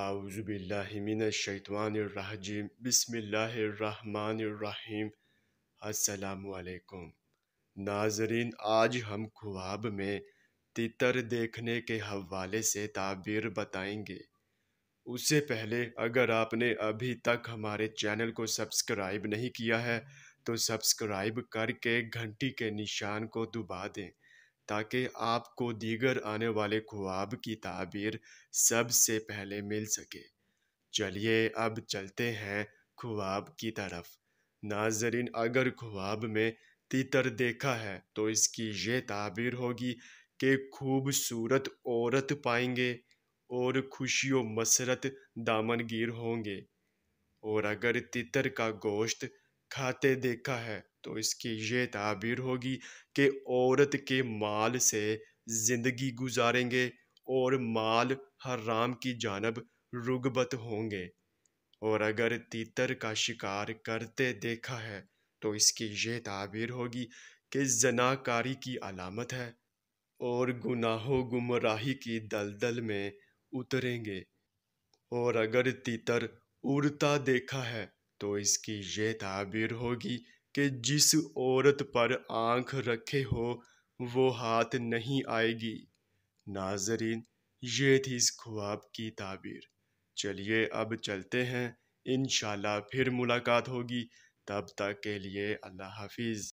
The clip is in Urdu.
اعوذ باللہ من الشیطان الرّحظم بسم اللہ الرحمن الرحیم السلام علیکم ناظرین آج ہم خواب میں تیتر دیکھنے کے حوالے سے تعبیر بتائیں گے اس سے پہلے اگر آپ نے ابھی تک ہمارے چینل کو سبسکرائب نہیں کیا ہے تو سبسکرائب کر کے گھنٹی کے نشان کو دبا دیں تاکہ آپ کو دیگر آنے والے خواب کی تعبیر سب سے پہلے مل سکے چلیے اب چلتے ہیں خواب کی طرف ناظرین اگر خواب میں تیتر دیکھا ہے تو اس کی یہ تعبیر ہوگی کہ خوبصورت عورت پائیں گے اور خوشی و مسرت دامن گیر ہوں گے اور اگر تیتر کا گوشت کھاتے دیکھا ہے تو اس کی یہ تعبیر ہوگی کہ عورت کے مال سے زندگی گزاریں گے اور مال حرام کی جانب رگبت ہوں گے اور اگر تیتر کا شکار کرتے دیکھا ہے تو اس کی یہ تعبیر ہوگی کہ زنا کاری کی علامت ہے اور گناہ و گمراہی کی دلدل میں اتریں گے اور اگر تیتر اڑتا دیکھا ہے تو اس کی یہ تعبیر ہوگی کہ جس عورت پر آنکھ رکھے ہو وہ ہاتھ نہیں آئے گی ناظرین یہ تھی اس خواب کی تعبیر چلیے اب چلتے ہیں انشاءاللہ پھر ملاقات ہوگی تب تک کے لیے اللہ حافظ